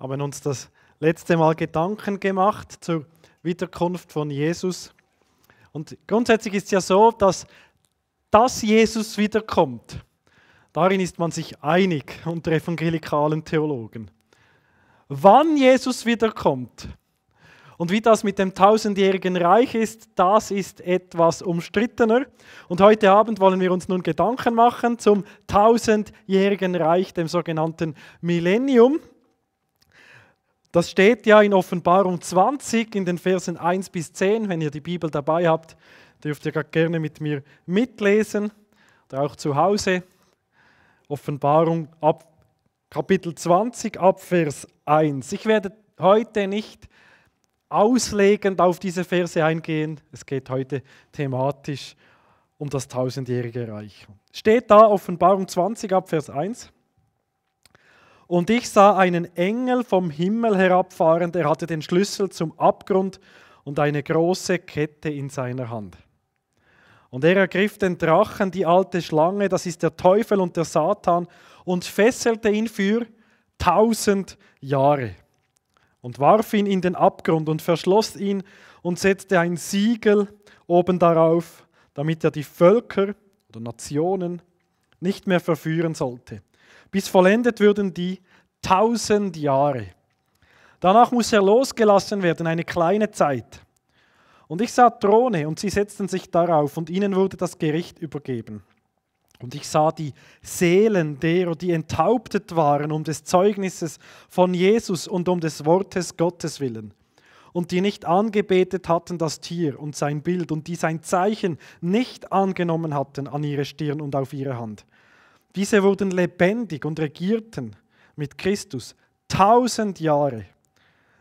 haben uns das letzte Mal Gedanken gemacht zur Wiederkunft von Jesus. Und grundsätzlich ist es ja so, dass dass Jesus wiederkommt, darin ist man sich einig unter evangelikalen Theologen. Wann Jesus wiederkommt und wie das mit dem tausendjährigen Reich ist, das ist etwas umstrittener. Und heute Abend wollen wir uns nun Gedanken machen zum tausendjährigen Reich, dem sogenannten Millennium. Das steht ja in Offenbarung 20 in den Versen 1 bis 10. Wenn ihr die Bibel dabei habt, dürft ihr gerne mit mir mitlesen oder auch zu Hause. Offenbarung ab Kapitel 20 ab Vers 1. Ich werde heute nicht auslegend auf diese Verse eingehen. Es geht heute thematisch um das tausendjährige Reich. Steht da Offenbarung 20 ab Vers 1? Und ich sah einen Engel vom Himmel herabfahren, der hatte den Schlüssel zum Abgrund und eine große Kette in seiner Hand. Und er ergriff den Drachen, die alte Schlange, das ist der Teufel und der Satan, und fesselte ihn für tausend Jahre und warf ihn in den Abgrund und verschloss ihn und setzte ein Siegel oben darauf, damit er die Völker oder Nationen nicht mehr verführen sollte, bis vollendet würden die, tausend Jahre. Danach muss er losgelassen werden, eine kleine Zeit. Und ich sah Throne und sie setzten sich darauf und ihnen wurde das Gericht übergeben. Und ich sah die Seelen derer, die enthauptet waren um des Zeugnisses von Jesus und um des Wortes Gottes willen, und die nicht angebetet hatten das Tier und sein Bild und die sein Zeichen nicht angenommen hatten an ihre Stirn und auf ihre Hand. Diese wurden lebendig und regierten mit Christus. Tausend Jahre.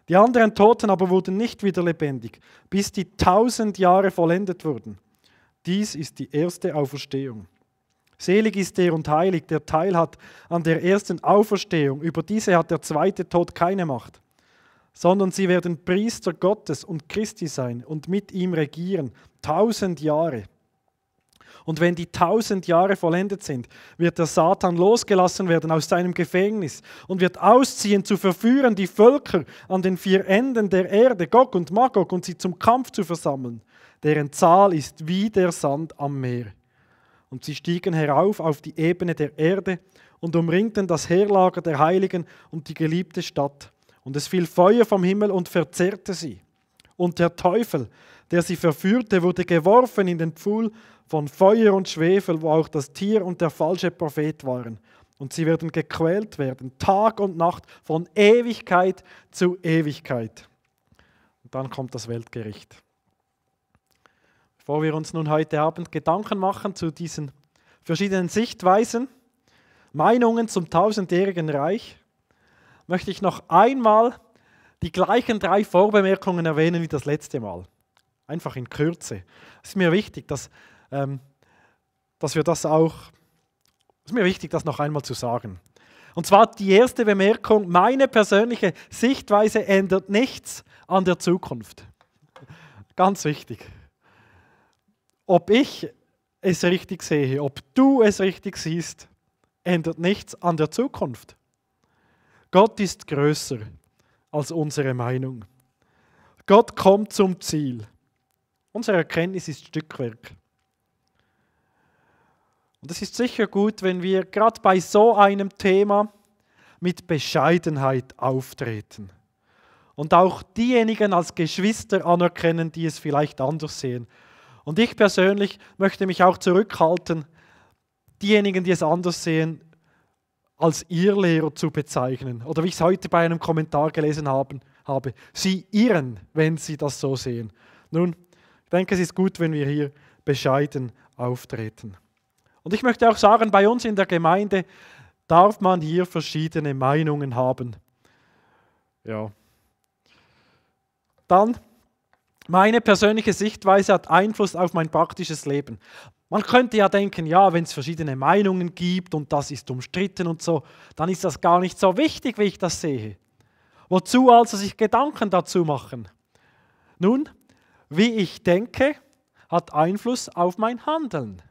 Die anderen Toten aber wurden nicht wieder lebendig, bis die tausend Jahre vollendet wurden. Dies ist die erste Auferstehung. Selig ist der und heilig, der Teil hat an der ersten Auferstehung. Über diese hat der zweite Tod keine Macht, sondern sie werden Priester Gottes und Christi sein und mit ihm regieren. Tausend Jahre. Und wenn die tausend Jahre vollendet sind, wird der Satan losgelassen werden aus seinem Gefängnis und wird ausziehen, zu verführen die Völker an den vier Enden der Erde, Gog und Magog, und sie zum Kampf zu versammeln, deren Zahl ist wie der Sand am Meer. Und sie stiegen herauf auf die Ebene der Erde und umringten das Heerlager der Heiligen und die geliebte Stadt. Und es fiel Feuer vom Himmel und verzerrte sie. Und der Teufel, der sie verführte, wurde geworfen in den Pfuhl von Feuer und Schwefel, wo auch das Tier und der falsche Prophet waren. Und sie werden gequält werden, Tag und Nacht, von Ewigkeit zu Ewigkeit. Und dann kommt das Weltgericht. Bevor wir uns nun heute Abend Gedanken machen zu diesen verschiedenen Sichtweisen, Meinungen zum tausendjährigen Reich, möchte ich noch einmal die gleichen drei Vorbemerkungen erwähnen wie das letzte Mal. Einfach in Kürze. Es ist mir wichtig, dass, ähm, dass wir das auch, es ist mir wichtig, das noch einmal zu sagen. Und zwar die erste Bemerkung, meine persönliche Sichtweise ändert nichts an der Zukunft. Ganz wichtig. Ob ich es richtig sehe, ob du es richtig siehst, ändert nichts an der Zukunft. Gott ist größer als unsere Meinung. Gott kommt zum Ziel. Unsere Erkenntnis ist Stückwerk. Und es ist sicher gut, wenn wir gerade bei so einem Thema mit Bescheidenheit auftreten und auch diejenigen als Geschwister anerkennen, die es vielleicht anders sehen. Und ich persönlich möchte mich auch zurückhalten, diejenigen, die es anders sehen, als ihr Lehrer zu bezeichnen. Oder wie ich es heute bei einem Kommentar gelesen haben, habe, sie irren, wenn sie das so sehen. Nun, ich denke, es ist gut, wenn wir hier bescheiden auftreten. Und ich möchte auch sagen, bei uns in der Gemeinde darf man hier verschiedene Meinungen haben. Ja. Dann, meine persönliche Sichtweise hat Einfluss auf mein praktisches Leben. Man könnte ja denken, ja, wenn es verschiedene Meinungen gibt und das ist umstritten und so, dann ist das gar nicht so wichtig, wie ich das sehe. Wozu also sich Gedanken dazu machen? Nun, wie ich denke, hat Einfluss auf mein Handeln.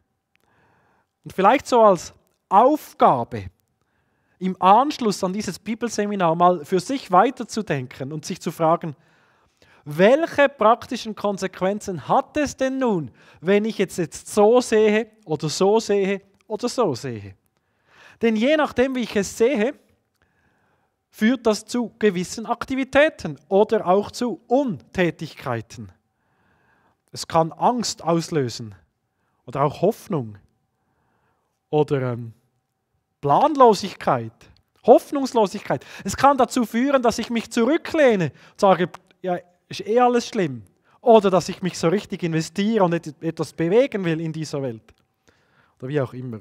Und vielleicht so als Aufgabe, im Anschluss an dieses Bibelseminar mal für sich weiterzudenken und sich zu fragen, welche praktischen Konsequenzen hat es denn nun, wenn ich jetzt, jetzt so sehe oder so sehe oder so sehe? Denn je nachdem, wie ich es sehe, führt das zu gewissen Aktivitäten oder auch zu Untätigkeiten. Es kann Angst auslösen oder auch Hoffnung oder ähm, Planlosigkeit, Hoffnungslosigkeit. Es kann dazu führen, dass ich mich zurücklehne und sage, ja, ist eh alles schlimm. Oder dass ich mich so richtig investiere und etwas bewegen will in dieser Welt. Oder wie auch immer.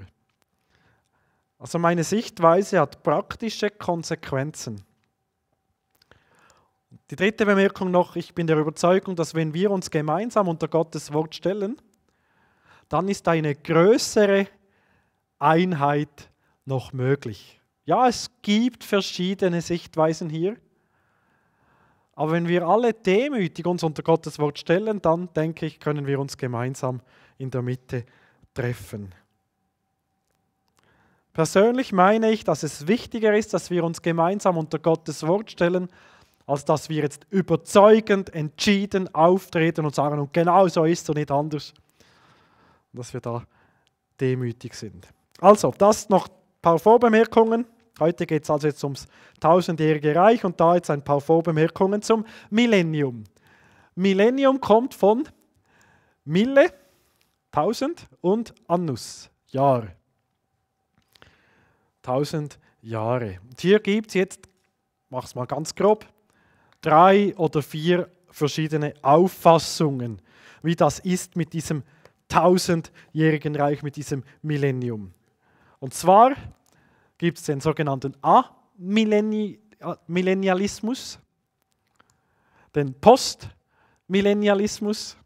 Also meine Sichtweise hat praktische Konsequenzen. Die dritte Bemerkung noch, ich bin der Überzeugung, dass wenn wir uns gemeinsam unter Gottes Wort stellen, dann ist eine größere Einheit noch möglich. Ja, es gibt verschiedene Sichtweisen hier, aber wenn wir alle demütig uns unter Gottes Wort stellen, dann denke ich, können wir uns gemeinsam in der Mitte treffen. Persönlich meine ich, dass es wichtiger ist, dass wir uns gemeinsam unter Gottes Wort stellen, als dass wir jetzt überzeugend, entschieden auftreten und sagen, und genau so ist es und nicht anders, dass wir da demütig sind. Also, das noch ein paar Vorbemerkungen. Heute geht es also jetzt ums tausendjährige Reich und da jetzt ein paar Vorbemerkungen zum Millennium. Millennium kommt von Mille, tausend und Annus, Jahre. Tausend Jahre. Und hier gibt es jetzt, mach's mal ganz grob, drei oder vier verschiedene Auffassungen, wie das ist mit diesem tausendjährigen Reich, mit diesem Millennium. Und zwar gibt es den sogenannten Amillennialismus, äh, den Postmillennialismus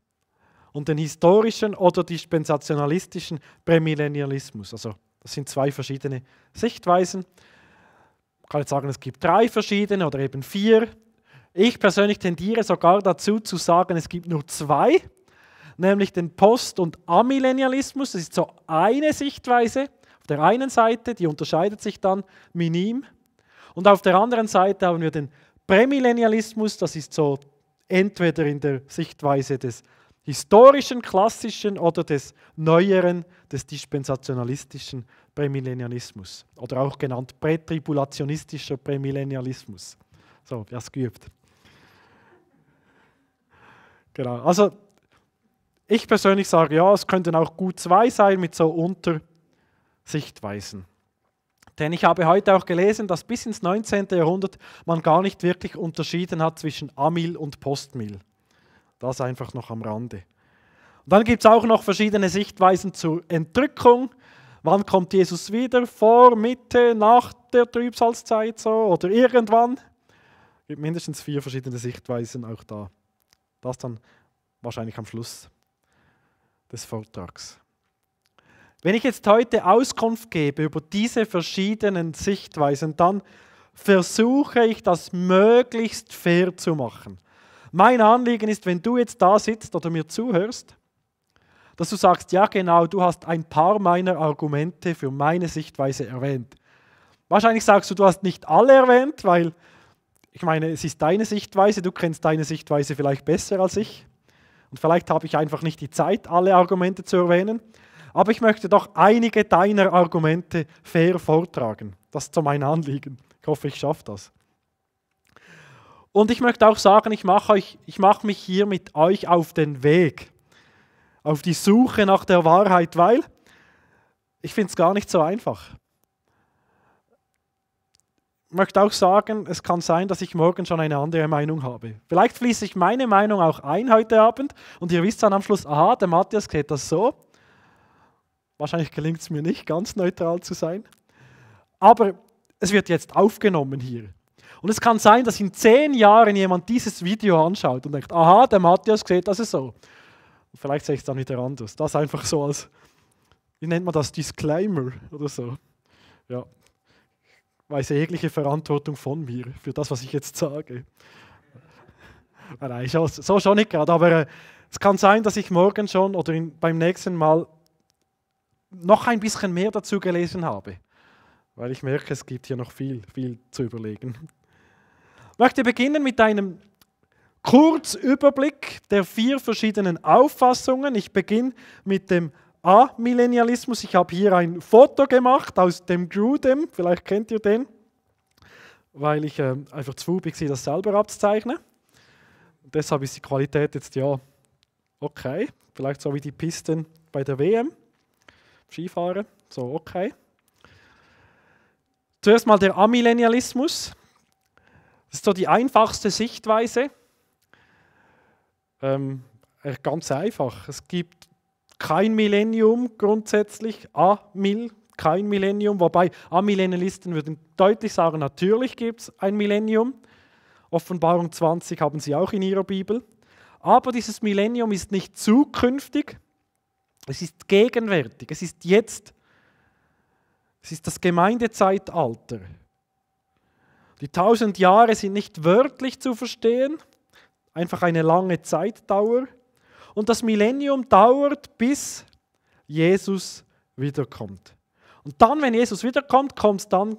und den historischen oder dispensationalistischen Prämillennialismus. Also das sind zwei verschiedene Sichtweisen. Ich kann jetzt sagen, es gibt drei verschiedene oder eben vier. Ich persönlich tendiere sogar dazu zu sagen, es gibt nur zwei, nämlich den Post- und Amillennialismus. Das ist so eine Sichtweise. Auf der einen Seite, die unterscheidet sich dann minim. Und auf der anderen Seite haben wir den Prämillennialismus, das ist so entweder in der Sichtweise des historischen, klassischen oder des neueren, des dispensationalistischen Prämillennialismus oder auch genannt prätribulationistischer Prämillennialismus. So, wer es geübt. Genau. Also ich persönlich sage ja, es könnten auch gut zwei sein mit so unter Sichtweisen. Denn ich habe heute auch gelesen, dass bis ins 19. Jahrhundert man gar nicht wirklich unterschieden hat zwischen Amil und Postmil. Das einfach noch am Rande. Und dann gibt es auch noch verschiedene Sichtweisen zur Entrückung. Wann kommt Jesus wieder? Vor, Mitte, nach der Trübsalzeit so oder irgendwann? Es gibt mindestens vier verschiedene Sichtweisen auch da. Das dann wahrscheinlich am Schluss des Vortrags. Wenn ich jetzt heute Auskunft gebe über diese verschiedenen Sichtweisen, dann versuche ich das möglichst fair zu machen. Mein Anliegen ist, wenn du jetzt da sitzt oder mir zuhörst, dass du sagst, ja genau, du hast ein paar meiner Argumente für meine Sichtweise erwähnt. Wahrscheinlich sagst du, du hast nicht alle erwähnt, weil ich meine, es ist deine Sichtweise, du kennst deine Sichtweise vielleicht besser als ich. Und vielleicht habe ich einfach nicht die Zeit, alle Argumente zu erwähnen. Aber ich möchte doch einige deiner Argumente fair vortragen. Das ist so mein Anliegen. Ich hoffe, ich schaffe das. Und ich möchte auch sagen, ich mache, euch, ich mache mich hier mit euch auf den Weg, auf die Suche nach der Wahrheit, weil ich finde es gar nicht so einfach möchte auch sagen, es kann sein, dass ich morgen schon eine andere Meinung habe. Vielleicht fließe ich meine Meinung auch ein heute Abend und ihr wisst dann am Schluss, aha, der Matthias geht das so. Wahrscheinlich gelingt es mir nicht, ganz neutral zu sein. Aber es wird jetzt aufgenommen hier. Und es kann sein, dass in zehn Jahren jemand dieses Video anschaut und denkt, aha, der Matthias sieht das ist so. Und vielleicht sehe ich es dann wieder anders. Das einfach so als, wie nennt man das, Disclaimer oder so. Ja, weiß jegliche Verantwortung von mir für das, was ich jetzt sage. Nein, so, so schon nicht gerade, aber äh, es kann sein, dass ich morgen schon oder in, beim nächsten Mal noch ein bisschen mehr dazu gelesen habe, weil ich merke, es gibt hier noch viel, viel zu überlegen. Ich möchte beginnen mit einem Kurzüberblick der vier verschiedenen Auffassungen. Ich beginne mit dem Amillennialismus. Ich habe hier ein Foto gemacht aus dem Grudem, vielleicht kennt ihr den, weil ich äh, einfach zu bin, das selber abzuzeichnen. Und deshalb ist die Qualität jetzt ja okay, vielleicht so wie die Pisten bei der WM, Skifahren, so okay. Zuerst mal der Amillennialismus. Das ist so die einfachste Sichtweise. Ähm, ganz einfach. Es gibt kein Millennium grundsätzlich, A-Mill, kein Millennium, wobei Amillennialisten würden deutlich sagen, natürlich gibt es ein Millennium. Offenbarung 20 haben sie auch in ihrer Bibel. Aber dieses Millennium ist nicht zukünftig, es ist gegenwärtig, es ist jetzt. Es ist das Gemeindezeitalter. Die tausend Jahre sind nicht wörtlich zu verstehen, einfach eine lange Zeitdauer, und das Millennium dauert, bis Jesus wiederkommt. Und dann, wenn Jesus wiederkommt, kommt es dann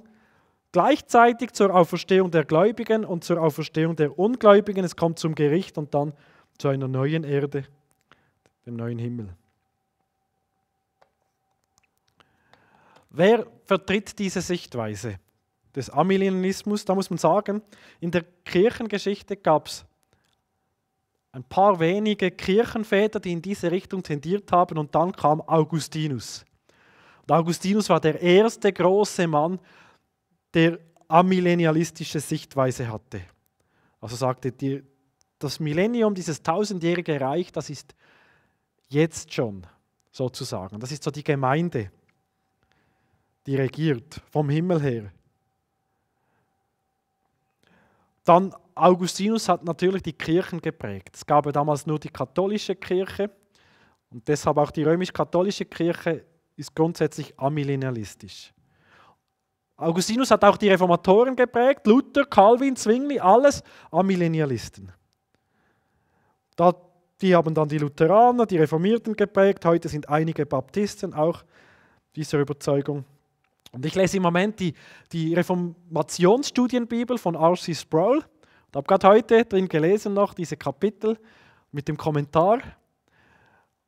gleichzeitig zur Auferstehung der Gläubigen und zur Auferstehung der Ungläubigen. Es kommt zum Gericht und dann zu einer neuen Erde, dem neuen Himmel. Wer vertritt diese Sichtweise des Amillennialismus? Da muss man sagen, in der Kirchengeschichte gab es ein paar wenige Kirchenväter, die in diese Richtung tendiert haben und dann kam Augustinus. Und Augustinus war der erste große Mann, der amillennialistische Sichtweise hatte. Also sagte, die, das Millennium, dieses tausendjährige Reich, das ist jetzt schon sozusagen. Das ist so die Gemeinde, die regiert vom Himmel her. Dann Augustinus hat natürlich die Kirchen geprägt. Es gab damals nur die katholische Kirche und deshalb auch die römisch-katholische Kirche ist grundsätzlich amillennialistisch. Augustinus hat auch die Reformatoren geprägt, Luther, Calvin, Zwingli, alles amillennialisten. Da, die haben dann die Lutheraner, die Reformierten geprägt, heute sind einige Baptisten auch dieser Überzeugung und ich lese im Moment die, die Reformationsstudienbibel von R.C. Sproul. Und habe gerade heute drin gelesen noch diese Kapitel mit dem Kommentar.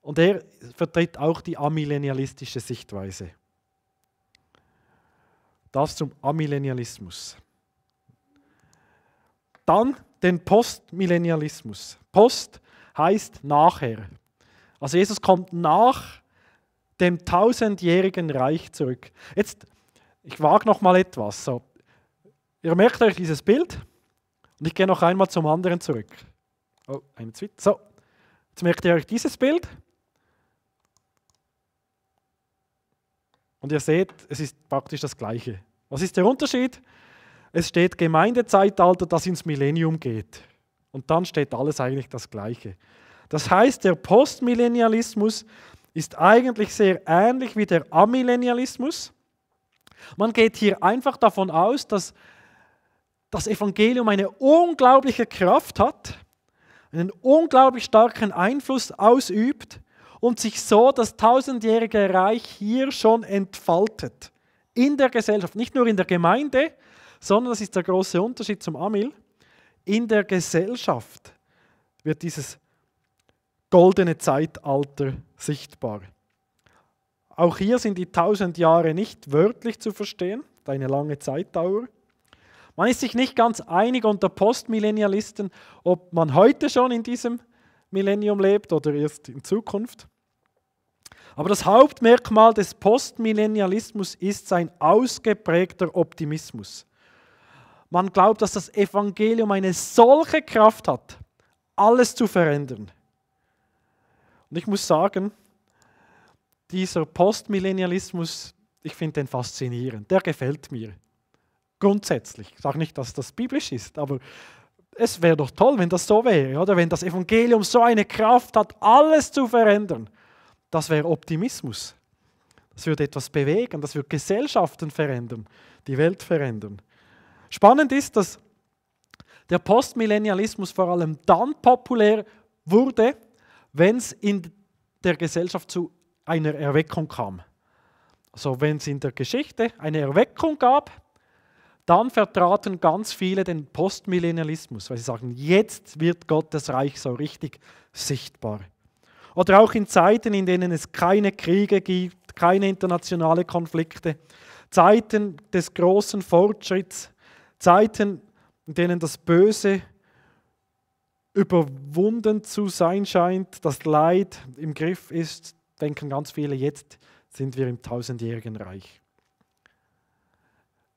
Und er vertritt auch die amillennialistische Sichtweise. Das zum Amillennialismus. Dann den Postmillennialismus. Post heißt nachher. Also Jesus kommt nach dem tausendjährigen Reich zurück. Jetzt ich wage noch mal etwas. So. Ihr merkt euch dieses Bild und ich gehe noch einmal zum anderen zurück. Oh, eine Zwit. So, jetzt merkt ihr euch dieses Bild. Und ihr seht, es ist praktisch das Gleiche. Was ist der Unterschied? Es steht Gemeindezeitalter, das ins Millennium geht. Und dann steht alles eigentlich das Gleiche. Das heißt, der Postmillennialismus ist eigentlich sehr ähnlich wie der Amillennialismus. Man geht hier einfach davon aus, dass das Evangelium eine unglaubliche Kraft hat, einen unglaublich starken Einfluss ausübt und sich so das tausendjährige Reich hier schon entfaltet. In der Gesellschaft, nicht nur in der Gemeinde, sondern das ist der große Unterschied zum Amil. In der Gesellschaft wird dieses goldene Zeitalter sichtbar. Auch hier sind die tausend Jahre nicht wörtlich zu verstehen, eine lange Zeitdauer. Man ist sich nicht ganz einig unter Postmillennialisten, ob man heute schon in diesem Millennium lebt oder erst in Zukunft. Aber das Hauptmerkmal des Postmillennialismus ist sein ausgeprägter Optimismus. Man glaubt, dass das Evangelium eine solche Kraft hat, alles zu verändern. Und ich muss sagen, dieser Postmillennialismus, ich finde den faszinierend, der gefällt mir. Grundsätzlich. Ich sage nicht, dass das biblisch ist, aber es wäre doch toll, wenn das so wäre, oder? Wenn das Evangelium so eine Kraft hat, alles zu verändern. Das wäre Optimismus. Das würde etwas bewegen, das würde Gesellschaften verändern, die Welt verändern. Spannend ist, dass der Postmillennialismus vor allem dann populär wurde, wenn es in der Gesellschaft zu einer Erweckung kam. Also wenn es in der Geschichte eine Erweckung gab, dann vertraten ganz viele den Postmillennialismus, weil sie sagen, jetzt wird Gottes Reich so richtig sichtbar. Oder auch in Zeiten, in denen es keine Kriege gibt, keine internationale Konflikte, Zeiten des großen Fortschritts, Zeiten, in denen das Böse überwunden zu sein scheint, das Leid im Griff ist, denken ganz viele, jetzt sind wir im tausendjährigen Reich.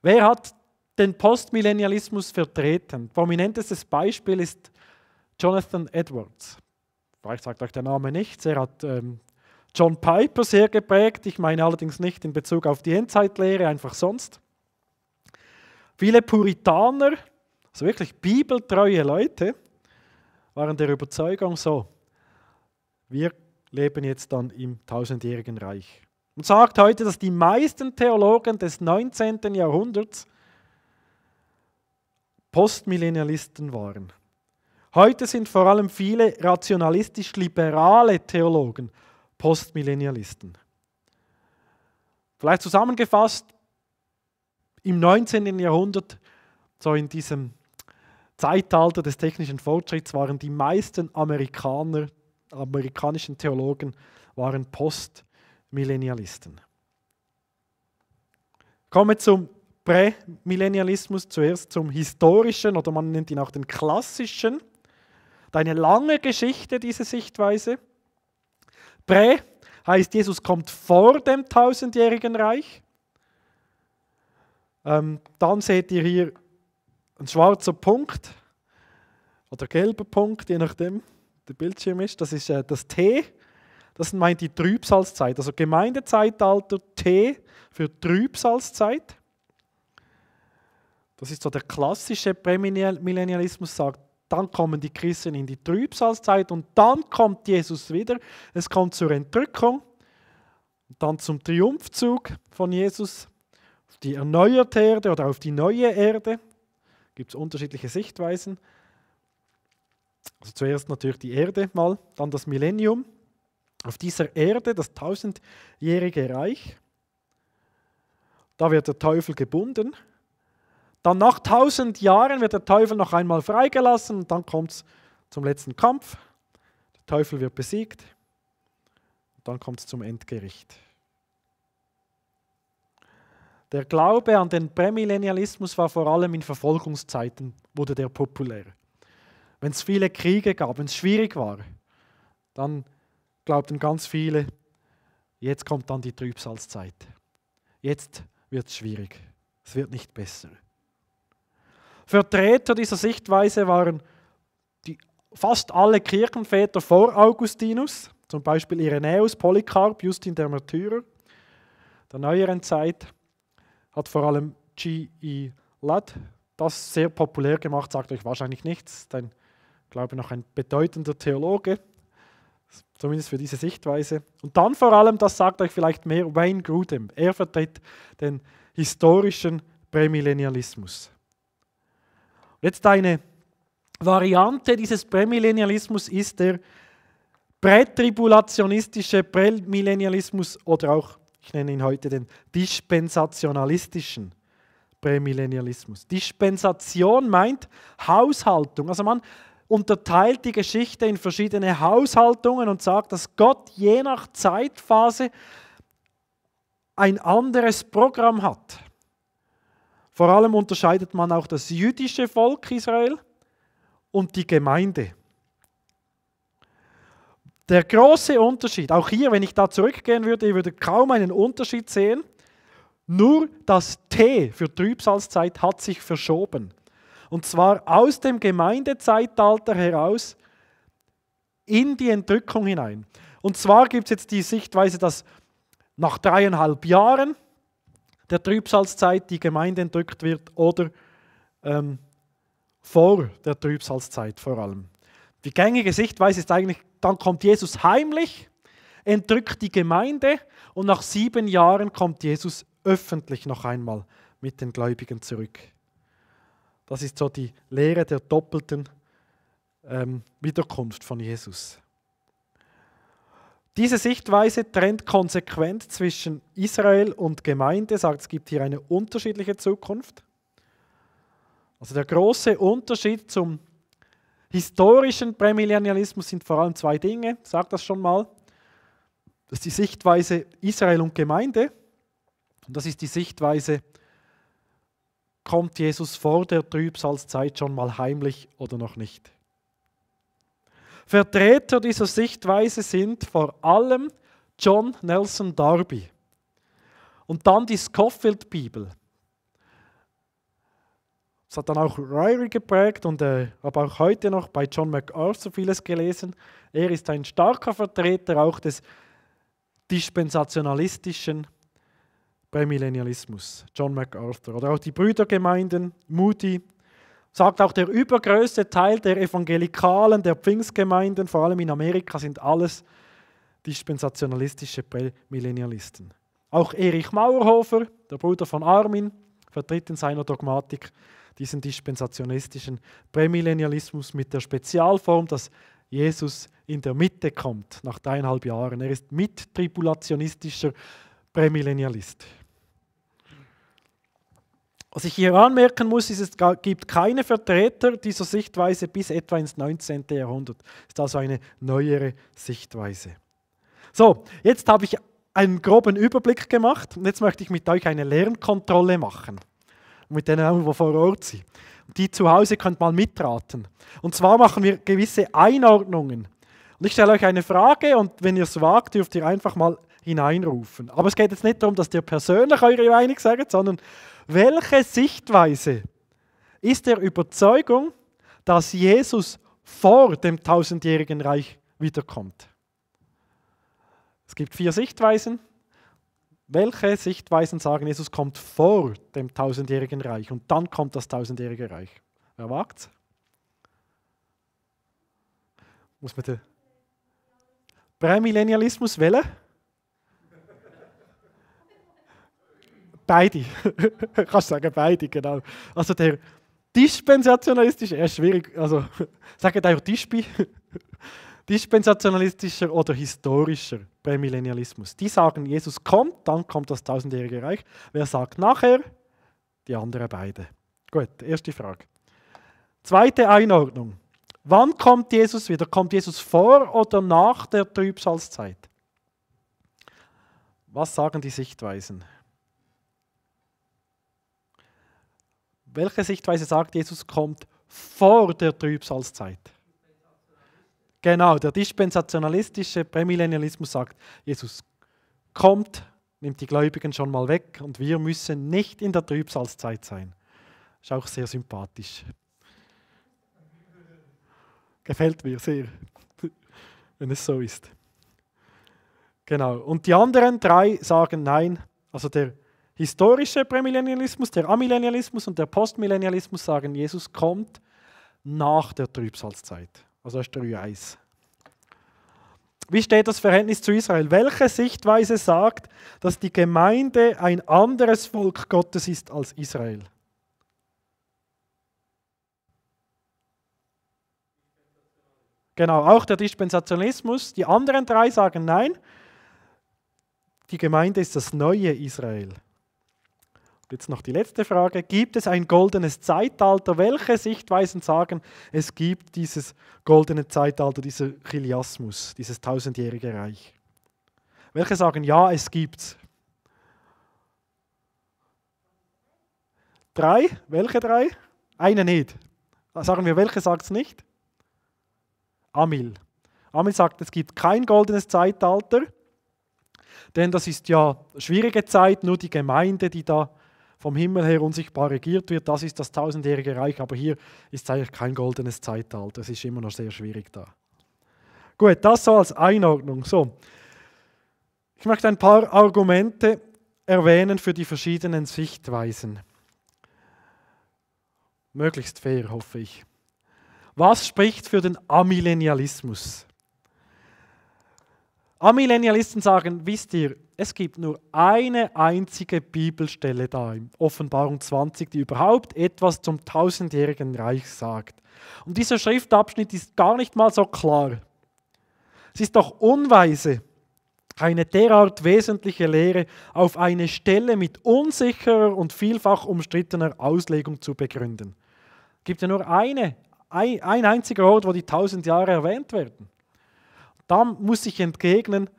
Wer hat den Postmillennialismus vertreten? Prominentestes Beispiel ist Jonathan Edwards. Vielleicht sagt euch der Name nichts. Er hat ähm, John Piper sehr geprägt. Ich meine allerdings nicht in Bezug auf die Endzeitlehre, einfach sonst. Viele Puritaner, also wirklich bibeltreue Leute, waren der Überzeugung so, wir leben jetzt dann im tausendjährigen Reich. Und sagt heute, dass die meisten Theologen des 19. Jahrhunderts Postmillennialisten waren. Heute sind vor allem viele rationalistisch-liberale Theologen Postmillennialisten. Vielleicht zusammengefasst, im 19. Jahrhundert, so in diesem Zeitalter des technischen Fortschritts, waren die meisten Amerikaner amerikanischen Theologen waren Postmillennialisten. Kommen wir zum Prämillennialismus, zuerst zum historischen oder man nennt ihn auch den klassischen. Eine lange Geschichte, diese Sichtweise. Prä heißt, Jesus kommt vor dem tausendjährigen Reich. Ähm, dann seht ihr hier ein schwarzer Punkt oder gelber Punkt, je nachdem der Bildschirm ist, das ist äh, das T. Das meint die Trübsalzeit, also Gemeindezeitalter T für Trübsalzeit. Das ist so der klassische Prämillennialismus, sagt, dann kommen die Christen in die Trübsalzeit und dann kommt Jesus wieder. Es kommt zur Entrückung, dann zum Triumphzug von Jesus auf die erneuerte Erde oder auf die neue Erde. Gibt es unterschiedliche Sichtweisen. Also zuerst natürlich die Erde mal, dann das Millennium. Auf dieser Erde, das tausendjährige Reich, da wird der Teufel gebunden. Dann nach tausend Jahren wird der Teufel noch einmal freigelassen und dann kommt es zum letzten Kampf. Der Teufel wird besiegt und dann kommt es zum Endgericht. Der Glaube an den Prämillennialismus war vor allem in Verfolgungszeiten, wurde der populär wenn es viele Kriege gab, wenn es schwierig war, dann glaubten ganz viele, jetzt kommt dann die Trübsalzeit. Jetzt wird es schwierig. Es wird nicht besser. Vertreter dieser Sichtweise waren die, fast alle Kirchenväter vor Augustinus, zum Beispiel Irenäus, Polycarp, Justin der Märtyrer. Der neueren Zeit hat vor allem G.E. Ladd das sehr populär gemacht, sagt euch wahrscheinlich nichts, denn glaube noch ein bedeutender Theologe, zumindest für diese Sichtweise. Und dann vor allem, das sagt euch vielleicht mehr, Wayne Grudem. Er vertritt den historischen Prämillennialismus. Jetzt eine Variante dieses Prämillennialismus ist der prätribulationistische Prämillennialismus oder auch, ich nenne ihn heute den dispensationalistischen Prämillennialismus. Dispensation meint Haushaltung. Also man unterteilt die Geschichte in verschiedene Haushaltungen und sagt, dass Gott je nach Zeitphase ein anderes Programm hat. Vor allem unterscheidet man auch das jüdische Volk Israel und die Gemeinde. Der große Unterschied, auch hier, wenn ich da zurückgehen würde, ich würde kaum einen Unterschied sehen. Nur das T für Trübsalzeit hat sich verschoben. Und zwar aus dem Gemeindezeitalter heraus in die Entrückung hinein. Und zwar gibt es jetzt die Sichtweise, dass nach dreieinhalb Jahren der Trübsalzeit die Gemeinde entrückt wird oder ähm, vor der Trübsalzeit vor allem. Die gängige Sichtweise ist eigentlich, dann kommt Jesus heimlich, entrückt die Gemeinde und nach sieben Jahren kommt Jesus öffentlich noch einmal mit den Gläubigen zurück. Das ist so die Lehre der doppelten ähm, Wiederkunft von Jesus. Diese Sichtweise trennt konsequent zwischen Israel und Gemeinde, sagt, es gibt hier eine unterschiedliche Zukunft. Also der große Unterschied zum historischen Prämillennialismus sind vor allem zwei Dinge, sagt das schon mal. Das ist die Sichtweise Israel und Gemeinde und das ist die Sichtweise Israel kommt Jesus vor der Trübsalzeit schon mal heimlich oder noch nicht. Vertreter dieser Sichtweise sind vor allem John Nelson Darby und dann die Scofield-Bibel. Das hat dann auch Ryrie geprägt und äh, habe auch heute noch bei John MacArthur vieles gelesen. Er ist ein starker Vertreter auch des dispensationalistischen Prämillennialismus, John MacArthur. Oder auch die Brüdergemeinden, Moody, sagt auch der übergrößte Teil der Evangelikalen, der Pfingstgemeinden, vor allem in Amerika, sind alles dispensationalistische Prämillennialisten. Auch Erich Mauerhofer, der Bruder von Armin, vertritt in seiner Dogmatik diesen dispensationistischen Prämillennialismus mit der Spezialform, dass Jesus in der Mitte kommt, nach dreieinhalb Jahren. Er ist mittribulationistischer Prämillennialist. Was ich hier anmerken muss, ist, es gibt keine Vertreter dieser Sichtweise bis etwa ins 19. Jahrhundert. Das ist also eine neuere Sichtweise. So, jetzt habe ich einen groben Überblick gemacht und jetzt möchte ich mit euch eine Lernkontrolle machen. Mit denen, die vor Ort sind. Die zu Hause könnt mal mitraten. Und zwar machen wir gewisse Einordnungen. Und ich stelle euch eine Frage und wenn ihr es wagt, dürft ihr einfach mal hineinrufen. Aber es geht jetzt nicht darum, dass ihr persönlich eure Meinung sagt, sondern welche Sichtweise ist der Überzeugung, dass Jesus vor dem tausendjährigen Reich wiederkommt? Es gibt vier Sichtweisen. Welche Sichtweisen sagen, Jesus kommt vor dem tausendjährigen Reich und dann kommt das tausendjährige Reich? Wer wagt's? Muss man den Prämillennialismus wählen? Beide. Kannst sagen, beide, genau. Also der dispensationalistische, er ist schwierig, also sagen auch Dispi. Dispensationalistischer oder historischer Prämillennialismus. Die sagen, Jesus kommt, dann kommt das tausendjährige Reich. Wer sagt nachher? Die anderen beide. Gut, erste Frage. Zweite Einordnung. Wann kommt Jesus wieder? Kommt Jesus vor oder nach der Trübsalzeit? Was sagen die Sichtweisen? welche Sichtweise sagt, Jesus kommt vor der Trübsalzeit? Genau, der dispensationalistische Prämillennialismus sagt, Jesus kommt, nimmt die Gläubigen schon mal weg und wir müssen nicht in der Trübsalzeit sein. Ist auch sehr sympathisch. Gefällt mir sehr, wenn es so ist. Genau, und die anderen drei sagen nein, also der historische Prämillennialismus, der Amillennialismus und der Postmillennialismus sagen, Jesus kommt nach der Trübsalzeit. Also das ist Eis. Wie steht das Verhältnis zu Israel? Welche Sichtweise sagt, dass die Gemeinde ein anderes Volk Gottes ist als Israel? Genau, auch der Dispensationismus. Die anderen drei sagen nein. Die Gemeinde ist das neue Israel. Jetzt noch die letzte Frage. Gibt es ein goldenes Zeitalter? Welche Sichtweisen sagen, es gibt dieses goldene Zeitalter, dieser Chiliasmus, dieses tausendjährige Reich? Welche sagen, ja, es gibt es? Drei? Welche drei? Eine nicht. Sagen wir, welche sagt es nicht? Amil. Amil sagt, es gibt kein goldenes Zeitalter, denn das ist ja schwierige Zeit, nur die Gemeinde, die da vom Himmel her unsichtbar regiert wird. Das ist das tausendjährige Reich, aber hier ist es eigentlich kein goldenes Zeitalter. Es ist immer noch sehr schwierig da. Gut, das so als Einordnung. So. Ich möchte ein paar Argumente erwähnen für die verschiedenen Sichtweisen. Möglichst fair, hoffe ich. Was spricht für den Amillennialismus? Amillennialisten sagen, wisst ihr, es gibt nur eine einzige Bibelstelle da, in Offenbarung 20, die überhaupt etwas zum tausendjährigen Reich sagt. Und dieser Schriftabschnitt ist gar nicht mal so klar. Es ist doch unweise, eine derart wesentliche Lehre auf eine Stelle mit unsicherer und vielfach umstrittener Auslegung zu begründen. Es gibt ja nur eine, ein, ein einziger Ort, wo die tausend Jahre erwähnt werden. Da muss ich entgegnen,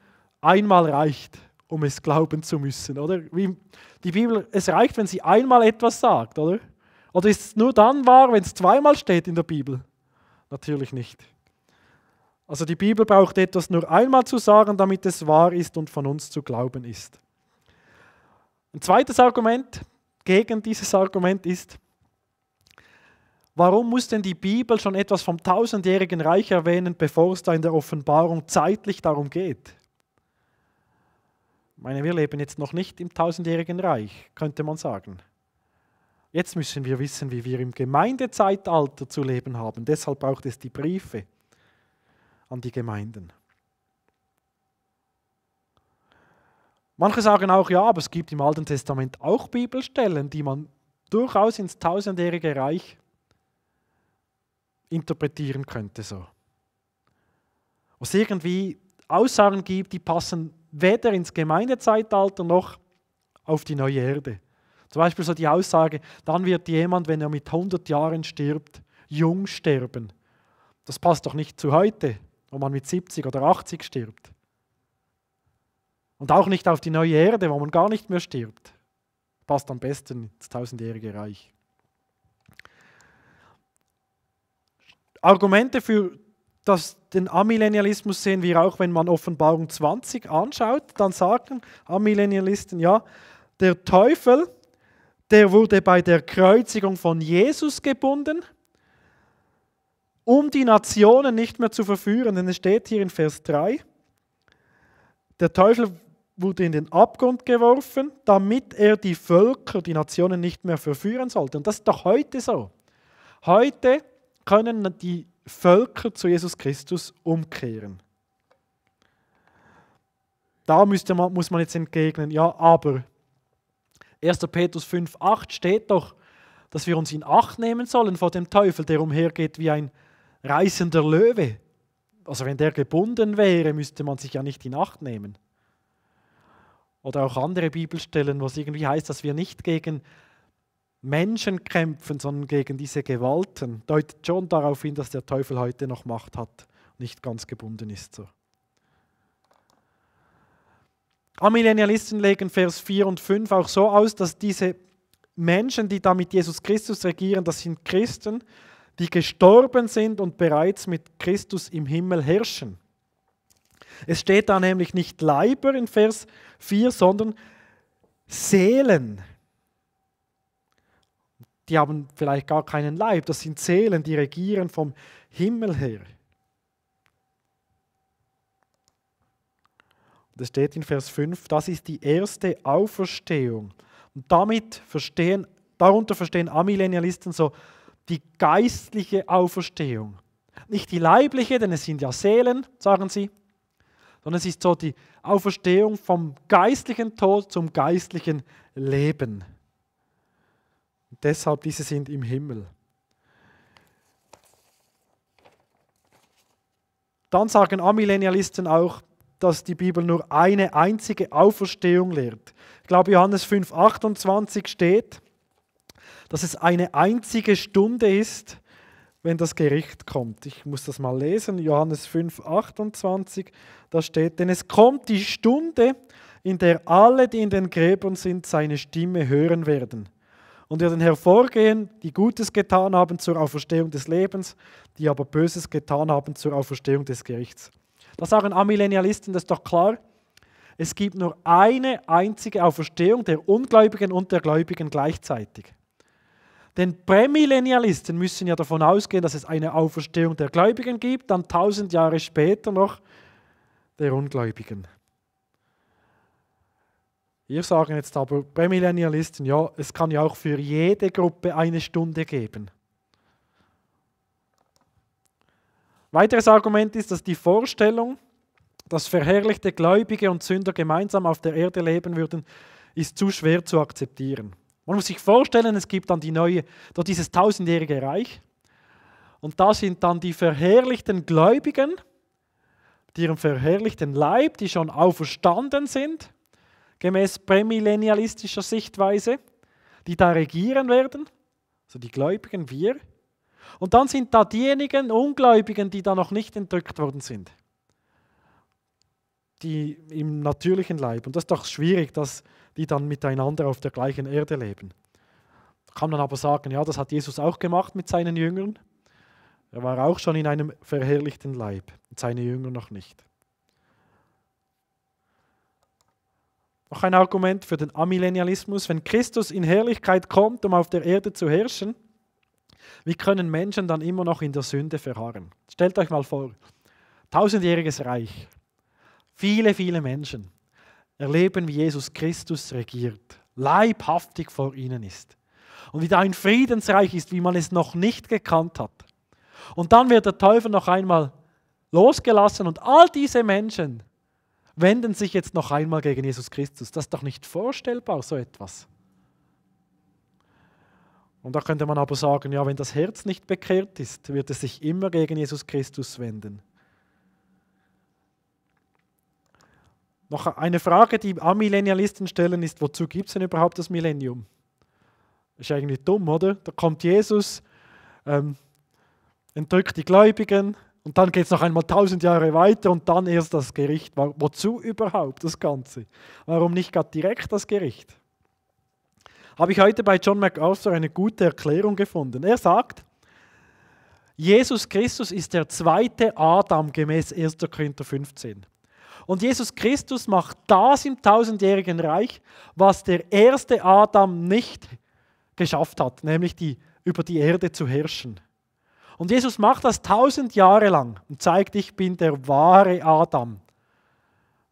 einmal reicht um es glauben zu müssen, oder? Wie die Bibel, es reicht, wenn sie einmal etwas sagt, oder? Oder ist es nur dann wahr, wenn es zweimal steht in der Bibel? Natürlich nicht. Also die Bibel braucht etwas nur einmal zu sagen, damit es wahr ist und von uns zu glauben ist. Ein zweites Argument gegen dieses Argument ist, warum muss denn die Bibel schon etwas vom tausendjährigen Reich erwähnen, bevor es da in der Offenbarung zeitlich darum geht? meine, wir leben jetzt noch nicht im tausendjährigen Reich, könnte man sagen. Jetzt müssen wir wissen, wie wir im Gemeindezeitalter zu leben haben. Deshalb braucht es die Briefe an die Gemeinden. Manche sagen auch, ja, aber es gibt im Alten Testament auch Bibelstellen, die man durchaus ins tausendjährige Reich interpretieren könnte. So. Was irgendwie Aussagen gibt, die passen weder ins Gemeindezeitalter noch auf die neue Erde. Zum Beispiel so die Aussage, dann wird jemand, wenn er mit 100 Jahren stirbt, jung sterben. Das passt doch nicht zu heute, wo man mit 70 oder 80 stirbt. Und auch nicht auf die neue Erde, wo man gar nicht mehr stirbt. Passt am besten ins tausendjährige Reich. Argumente für dass den Amillennialismus sehen wir auch, wenn man Offenbarung 20 anschaut, dann sagen Amillennialisten, ja, der Teufel, der wurde bei der Kreuzigung von Jesus gebunden, um die Nationen nicht mehr zu verführen. Denn es steht hier in Vers 3, der Teufel wurde in den Abgrund geworfen, damit er die Völker, die Nationen nicht mehr verführen sollte. Und das ist doch heute so. Heute können die Völker zu Jesus Christus umkehren. Da müsste man, muss man jetzt entgegnen, ja, aber 1. Petrus 5, 8 steht doch, dass wir uns in Acht nehmen sollen vor dem Teufel, der umhergeht wie ein reißender Löwe. Also wenn der gebunden wäre, müsste man sich ja nicht in Acht nehmen. Oder auch andere Bibelstellen, wo es irgendwie heißt, dass wir nicht gegen Menschen kämpfen, sondern gegen diese Gewalten, deutet schon darauf hin, dass der Teufel heute noch Macht hat, nicht ganz gebunden ist. So. Amillennialisten legen Vers 4 und 5 auch so aus, dass diese Menschen, die da mit Jesus Christus regieren, das sind Christen, die gestorben sind und bereits mit Christus im Himmel herrschen. Es steht da nämlich nicht Leiber in Vers 4, sondern Seelen, die haben vielleicht gar keinen Leib, das sind Seelen, die regieren vom Himmel her. es steht in Vers 5, das ist die erste Auferstehung. Und damit verstehen, darunter verstehen Amillennialisten so die geistliche Auferstehung. Nicht die leibliche, denn es sind ja Seelen, sagen sie, sondern es ist so die Auferstehung vom geistlichen Tod zum geistlichen Leben. Und deshalb, diese sind im Himmel. Dann sagen Amillennialisten auch, dass die Bibel nur eine einzige Auferstehung lehrt. Ich glaube, Johannes 5, 28 steht, dass es eine einzige Stunde ist, wenn das Gericht kommt. Ich muss das mal lesen. Johannes 5, 28, da steht, denn es kommt die Stunde, in der alle, die in den Gräbern sind, seine Stimme hören werden und werden hervorgehen, die Gutes getan haben zur Auferstehung des Lebens, die aber Böses getan haben zur Auferstehung des Gerichts. Das sagen Amillennialisten, das ist doch klar. Es gibt nur eine einzige Auferstehung der Ungläubigen und der Gläubigen gleichzeitig. Denn Prämillennialisten müssen ja davon ausgehen, dass es eine Auferstehung der Gläubigen gibt, dann tausend Jahre später noch der Ungläubigen. Ihr sagen jetzt aber, Prämillennialisten, ja, es kann ja auch für jede Gruppe eine Stunde geben. Weiteres Argument ist, dass die Vorstellung, dass verherrlichte Gläubige und Sünder gemeinsam auf der Erde leben würden, ist zu schwer zu akzeptieren. Man muss sich vorstellen, es gibt dann die neue, dieses tausendjährige Reich und da sind dann die verherrlichten Gläubigen, die ihrem verherrlichten Leib, die schon auferstanden sind gemäß prämillennialistischer Sichtweise, die da regieren werden, also die Gläubigen, wir. Und dann sind da diejenigen Ungläubigen, die da noch nicht entrückt worden sind, die im natürlichen Leib. Und das ist doch schwierig, dass die dann miteinander auf der gleichen Erde leben. Kann man aber sagen, ja, das hat Jesus auch gemacht mit seinen Jüngern. Er war auch schon in einem verherrlichten Leib, und seine Jünger noch nicht. Noch ein Argument für den Amillennialismus. Wenn Christus in Herrlichkeit kommt, um auf der Erde zu herrschen, wie können Menschen dann immer noch in der Sünde verharren? Stellt euch mal vor, tausendjähriges Reich, viele, viele Menschen erleben, wie Jesus Christus regiert, leibhaftig vor ihnen ist und wie da ein Friedensreich ist, wie man es noch nicht gekannt hat. Und dann wird der Teufel noch einmal losgelassen und all diese Menschen wenden sich jetzt noch einmal gegen Jesus Christus. Das ist doch nicht vorstellbar, so etwas. Und da könnte man aber sagen, ja, wenn das Herz nicht bekehrt ist, wird es sich immer gegen Jesus Christus wenden. Noch eine Frage, die Amillennialisten stellen, ist, wozu gibt es denn überhaupt das Millennium? Ist eigentlich dumm, oder? Da kommt Jesus, ähm, entrückt die Gläubigen, und dann geht es noch einmal tausend Jahre weiter und dann erst das Gericht. Wozu überhaupt das Ganze? Warum nicht gerade direkt das Gericht? Habe ich heute bei John MacArthur eine gute Erklärung gefunden. Er sagt, Jesus Christus ist der zweite Adam gemäß 1. Korinther 15. Und Jesus Christus macht das im tausendjährigen Reich, was der erste Adam nicht geschafft hat, nämlich die, über die Erde zu herrschen. Und Jesus macht das tausend Jahre lang und zeigt, ich bin der wahre Adam.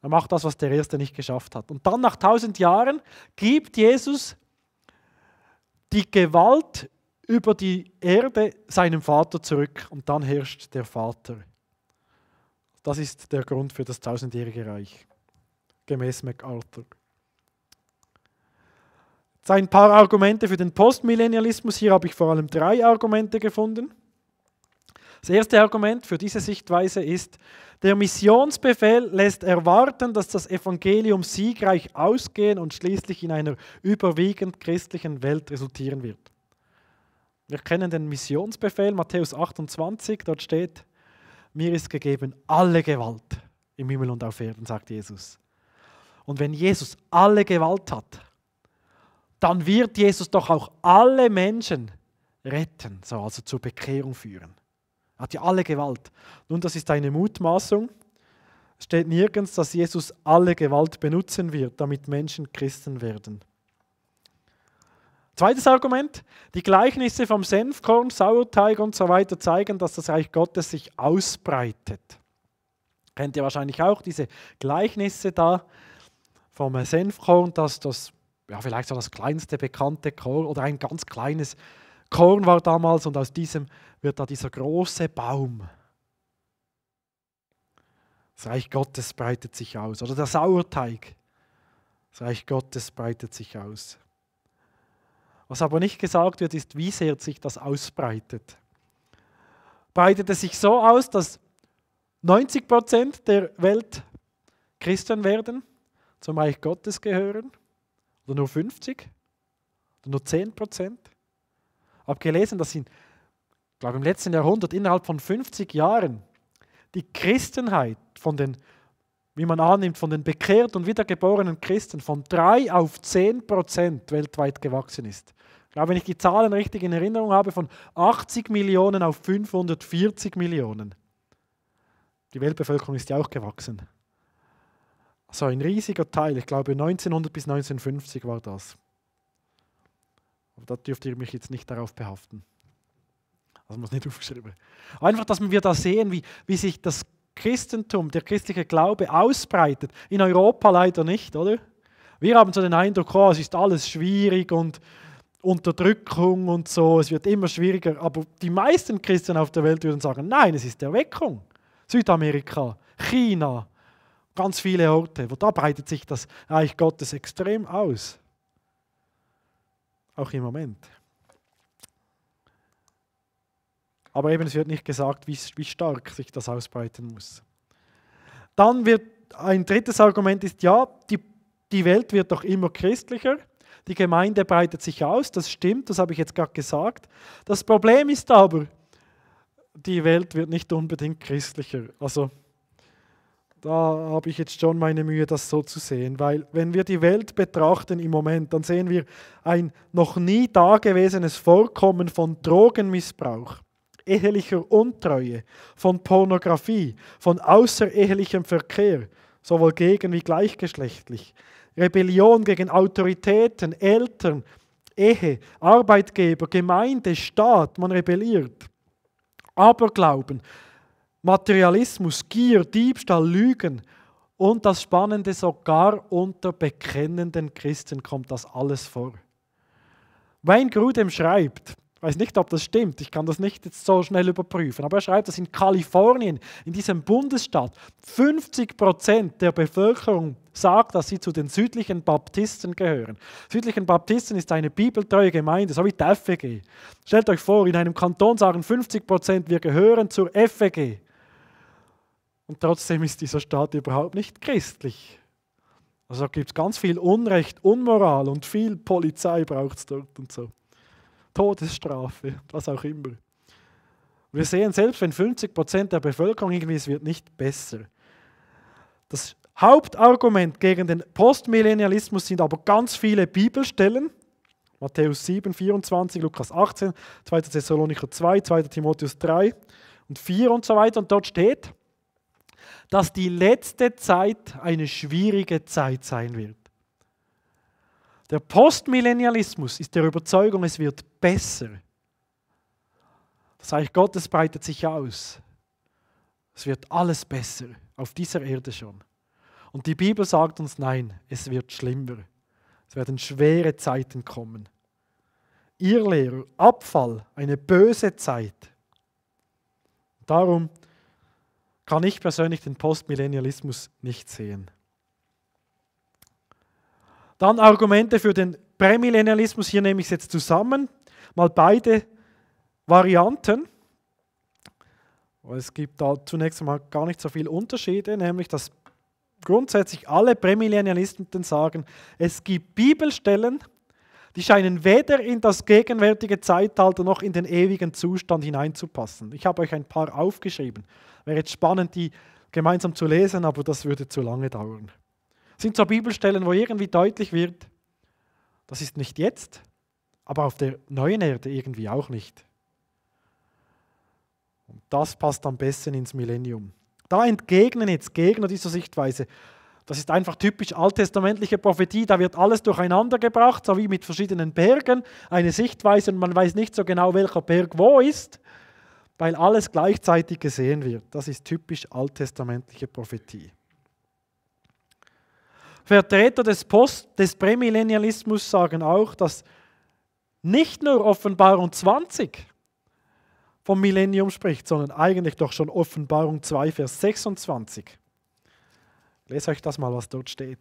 Er macht das, was der Erste nicht geschafft hat. Und dann nach tausend Jahren gibt Jesus die Gewalt über die Erde seinem Vater zurück und dann herrscht der Vater. Das ist der Grund für das tausendjährige Reich, gemäß MacArthur. Jetzt ein paar Argumente für den Postmillennialismus. Hier habe ich vor allem drei Argumente gefunden. Das erste Argument für diese Sichtweise ist, der Missionsbefehl lässt erwarten, dass das Evangelium siegreich ausgehen und schließlich in einer überwiegend christlichen Welt resultieren wird. Wir kennen den Missionsbefehl, Matthäus 28, dort steht, mir ist gegeben alle Gewalt im Himmel und auf Erden, sagt Jesus. Und wenn Jesus alle Gewalt hat, dann wird Jesus doch auch alle Menschen retten, so also zur Bekehrung führen. Er hat ja alle Gewalt. Nun, das ist eine Mutmaßung. Es steht nirgends, dass Jesus alle Gewalt benutzen wird, damit Menschen Christen werden. Zweites Argument, die Gleichnisse vom Senfkorn, Sauerteig und so weiter zeigen, dass das Reich Gottes sich ausbreitet. Kennt ihr wahrscheinlich auch diese Gleichnisse da vom Senfkorn, dass das ja, vielleicht so das kleinste bekannte Korn oder ein ganz kleines Korn war damals und aus diesem wird da dieser große Baum. Das Reich Gottes breitet sich aus. Oder der Sauerteig. Das Reich Gottes breitet sich aus. Was aber nicht gesagt wird, ist, wie sehr sich das ausbreitet. Breitet es sich so aus, dass 90 der Welt Christen werden, zum Reich Gottes gehören? Oder nur 50? Oder nur 10 habe gelesen, dass in, glaube im letzten Jahrhundert innerhalb von 50 Jahren die Christenheit von den, wie man annimmt, von den bekehrt und wiedergeborenen Christen von 3 auf 10 Prozent weltweit gewachsen ist. Ich glaube, wenn ich die Zahlen richtig in Erinnerung habe, von 80 Millionen auf 540 Millionen. Die Weltbevölkerung ist ja auch gewachsen. Also ein riesiger Teil, ich glaube 1900 bis 1950 war das. Aber da dürft ihr mich jetzt nicht darauf behaften. Also muss nicht aufgeschrieben. Einfach, dass wir da sehen, wie, wie sich das Christentum, der christliche Glaube ausbreitet. In Europa leider nicht, oder? Wir haben so den Eindruck, oh, es ist alles schwierig und Unterdrückung und so, es wird immer schwieriger. Aber die meisten Christen auf der Welt würden sagen, nein, es ist Erweckung. Südamerika, China, ganz viele Orte, wo da breitet sich das Reich Gottes extrem aus. Auch im Moment. Aber eben, es wird nicht gesagt, wie, wie stark sich das ausbreiten muss. Dann wird ein drittes Argument ist, ja, die, die Welt wird doch immer christlicher. Die Gemeinde breitet sich aus, das stimmt, das habe ich jetzt gerade gesagt. Das Problem ist aber, die Welt wird nicht unbedingt christlicher. Also da habe ich jetzt schon meine Mühe, das so zu sehen, weil wenn wir die Welt betrachten im Moment, dann sehen wir ein noch nie dagewesenes Vorkommen von Drogenmissbrauch, ehelicher Untreue, von Pornografie, von außerehelichem Verkehr, sowohl gegen wie gleichgeschlechtlich, Rebellion gegen Autoritäten, Eltern, Ehe, Arbeitgeber, Gemeinde, Staat, man rebelliert. Aberglauben, Materialismus, Gier, Diebstahl, Lügen und das Spannende, sogar unter bekennenden Christen kommt das alles vor. Wayne Grudem schreibt, ich weiß nicht, ob das stimmt, ich kann das nicht jetzt so schnell überprüfen, aber er schreibt, dass in Kalifornien, in diesem Bundesstaat, 50 der Bevölkerung sagt, dass sie zu den südlichen Baptisten gehören. Südlichen Baptisten ist eine bibeltreue Gemeinde, so wie die FEG. Stellt euch vor, in einem Kanton sagen 50 wir gehören zur FEG und trotzdem ist dieser Staat überhaupt nicht christlich. Also gibt es ganz viel Unrecht, Unmoral und viel Polizei braucht es dort und so. Todesstrafe, was auch immer. wir sehen, selbst wenn 50 Prozent der Bevölkerung irgendwie, ist, wird nicht besser. Das Hauptargument gegen den Postmillennialismus sind aber ganz viele Bibelstellen. Matthäus 7, 24, Lukas 18, 2. Thessalonicher 2, 2. Timotheus 3 und 4 und so weiter. Und dort steht, dass die letzte Zeit eine schwierige Zeit sein wird. Der Postmillennialismus ist der Überzeugung, es wird besser. Das Reich Gottes breitet sich aus. Es wird alles besser, auf dieser Erde schon. Und die Bibel sagt uns, nein, es wird schlimmer. Es werden schwere Zeiten kommen. Ihr Lehrer, Abfall, eine böse Zeit. Darum kann ich persönlich den Postmillennialismus nicht sehen. Dann Argumente für den Prämillennialismus, hier nehme ich es jetzt zusammen, mal beide Varianten. Es gibt da zunächst einmal gar nicht so viele Unterschiede, nämlich dass grundsätzlich alle Prämillennialisten sagen, es gibt Bibelstellen, die scheinen weder in das gegenwärtige Zeitalter noch in den ewigen Zustand hineinzupassen. Ich habe euch ein paar aufgeschrieben. Wäre jetzt spannend, die gemeinsam zu lesen, aber das würde zu lange dauern. Es sind so Bibelstellen, wo irgendwie deutlich wird, das ist nicht jetzt, aber auf der neuen Erde irgendwie auch nicht. Und das passt am besten ins Millennium. Da entgegnen jetzt Gegner dieser Sichtweise das ist einfach typisch alttestamentliche Prophetie, da wird alles durcheinander gebracht, so wie mit verschiedenen Bergen, eine Sichtweise und man weiß nicht so genau, welcher Berg wo ist, weil alles gleichzeitig gesehen wird. Das ist typisch alttestamentliche Prophetie. Vertreter des, Post, des Prämillennialismus sagen auch, dass nicht nur Offenbarung 20 vom Millennium spricht, sondern eigentlich doch schon Offenbarung 2, Vers 26 lese euch das mal, was dort steht.